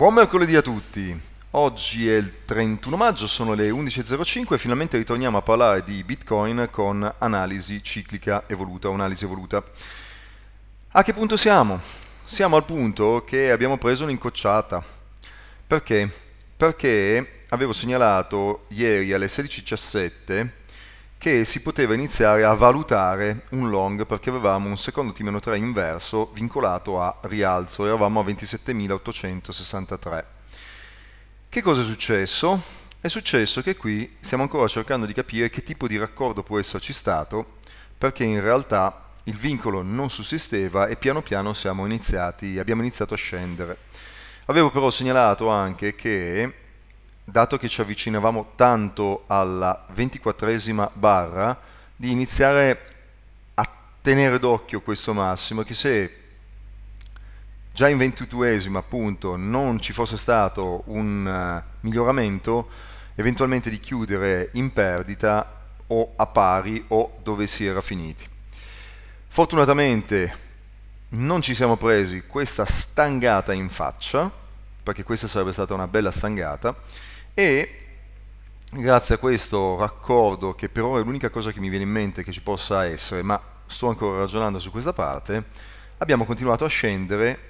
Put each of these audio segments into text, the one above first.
Buon mercoledì a tutti! Oggi è il 31 maggio, sono le 11.05 e finalmente ritorniamo a parlare di Bitcoin con analisi ciclica evoluta o analisi evoluta. A che punto siamo? Siamo al punto che abbiamo preso un'incocciata. Perché? Perché avevo segnalato ieri alle 16.17 che si poteva iniziare a valutare un long perché avevamo un secondo T-3 inverso vincolato a rialzo, eravamo a 27.863. Che cosa è successo? È successo che qui stiamo ancora cercando di capire che tipo di raccordo può esserci stato perché in realtà il vincolo non sussisteva e piano piano iniziati, abbiamo iniziato a scendere. Avevo però segnalato anche che dato che ci avvicinavamo tanto alla ventiquattresima barra, di iniziare a tenere d'occhio questo massimo, che se già in ventiduesima appunto non ci fosse stato un uh, miglioramento, eventualmente di chiudere in perdita o a pari o dove si era finiti. Fortunatamente non ci siamo presi questa stangata in faccia, perché questa sarebbe stata una bella stangata, e grazie a questo raccordo che per ora è l'unica cosa che mi viene in mente che ci possa essere, ma sto ancora ragionando su questa parte, abbiamo continuato a scendere.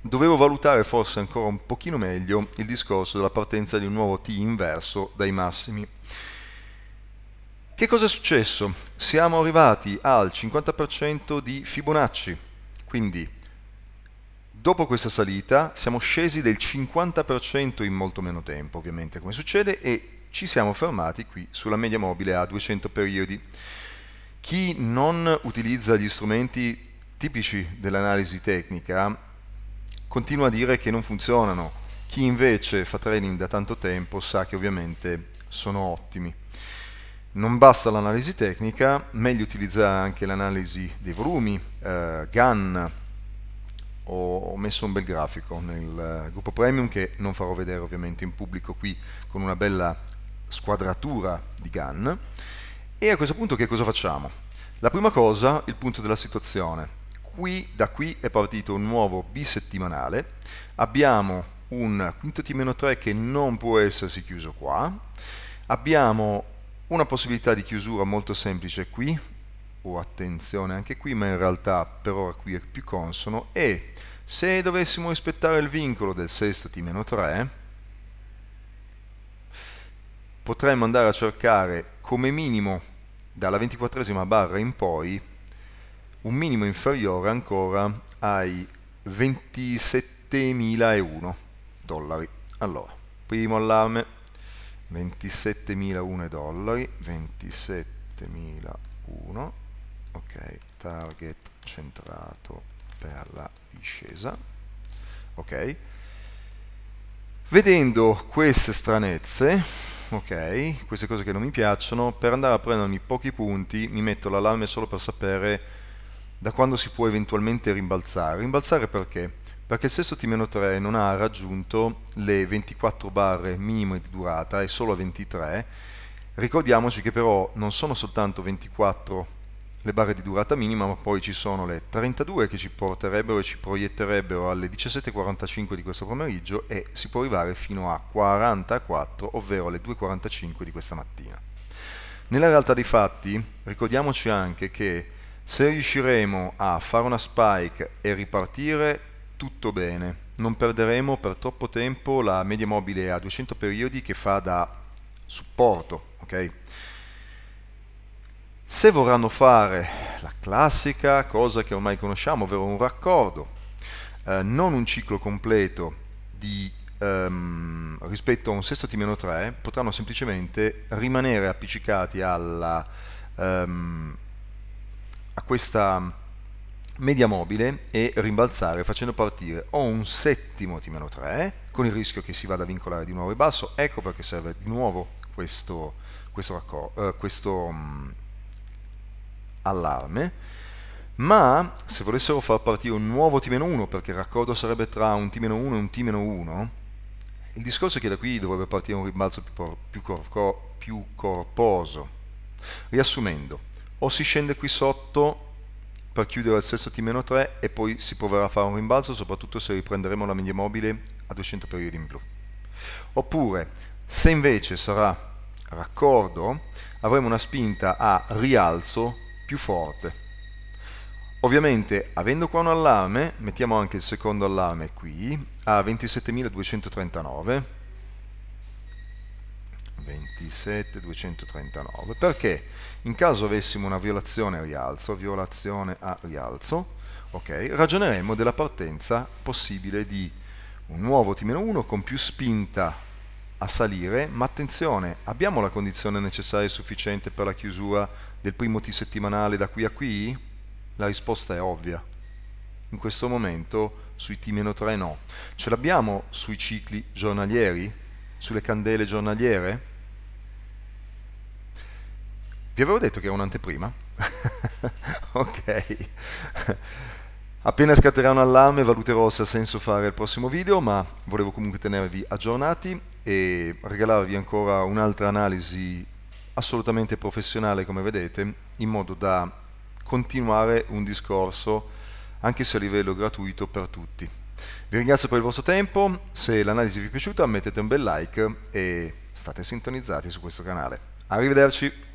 Dovevo valutare forse ancora un pochino meglio il discorso della partenza di un nuovo T inverso dai massimi. Che cosa è successo? Siamo arrivati al 50% di Fibonacci, quindi dopo questa salita siamo scesi del 50% in molto meno tempo, ovviamente come succede, e ci siamo fermati qui sulla media mobile a 200 periodi. Chi non utilizza gli strumenti tipici dell'analisi tecnica continua a dire che non funzionano. Chi invece fa trading da tanto tempo sa che ovviamente sono ottimi. Non basta l'analisi tecnica, meglio utilizzare anche l'analisi dei volumi, eh, GAN, ho messo un bel grafico nel eh, gruppo premium che non farò vedere ovviamente in pubblico qui con una bella squadratura di GAN e a questo punto che cosa facciamo? La prima cosa, il punto della situazione. Qui, da qui è partito un nuovo bisettimanale, abbiamo un quinto T-3 che non può essersi chiuso qua, abbiamo una possibilità di chiusura molto semplice qui, o attenzione anche qui, ma in realtà per ora qui è più consono, e se dovessimo rispettare il vincolo del sesto T-3, potremmo andare a cercare come minimo dalla ventiquattresima barra in poi un minimo inferiore ancora ai 27.001 dollari. Allora, primo allarme, 27.001 dollari, 27.001 ok target centrato per la discesa ok vedendo queste stranezze ok queste cose che non mi piacciono per andare a prendermi pochi punti mi metto l'allarme solo per sapere da quando si può eventualmente rimbalzare rimbalzare perché? perché il sesto T-3 non ha raggiunto le 24 barre minime di durata, è solo a 23. Ricordiamoci che però non sono soltanto 24 le barre di durata minima, ma poi ci sono le 32 che ci porterebbero e ci proietterebbero alle 17.45 di questo pomeriggio e si può arrivare fino a 44, ovvero alle 2.45 di questa mattina. Nella realtà dei fatti ricordiamoci anche che se riusciremo a fare una spike e ripartire tutto bene, non perderemo per troppo tempo la media mobile a 200 periodi che fa da supporto, ok? Se vorranno fare la classica cosa che ormai conosciamo, ovvero un raccordo, eh, non un ciclo completo di, ehm, rispetto a un sesto T-3, potranno semplicemente rimanere appiccicati alla, ehm, a questa media mobile e rimbalzare facendo partire o un settimo T-3 con il rischio che si vada a vincolare di nuovo il basso, ecco perché serve di nuovo questo, questo, eh, questo mh, mm, allarme, ma se volessero far partire un nuovo T-1 perché il raccordo sarebbe tra un T-1 e un T-1 il discorso è che da qui dovrebbe partire un rimbalzo più, più, corpo, più corposo riassumendo o si scende qui sotto per chiudere al sesto T-3 e poi si proverà a fare un rimbalzo soprattutto se riprenderemo la media mobile a 200 periodi in blu oppure se invece sarà raccordo avremo una spinta a rialzo più forte. Ovviamente, avendo qua un allarme, mettiamo anche il secondo allarme qui, a 27.239, 27.239, perché in caso avessimo una violazione a rialzo, violazione a rialzo, ok, ragioneremmo della partenza possibile di un nuovo T-1 con più spinta a salire, ma attenzione, abbiamo la condizione necessaria e sufficiente per la chiusura del primo T settimanale da qui a qui? La risposta è ovvia. In questo momento sui T-3 no. Ce l'abbiamo sui cicli giornalieri? Sulle candele giornaliere? Vi avevo detto che era un'anteprima? ok. Appena scatterà un allarme valuterò se ha senso fare il prossimo video, ma volevo comunque tenervi aggiornati e regalarvi ancora un'altra analisi assolutamente professionale come vedete in modo da continuare un discorso anche se a livello gratuito per tutti vi ringrazio per il vostro tempo se l'analisi vi è piaciuta mettete un bel like e state sintonizzati su questo canale arrivederci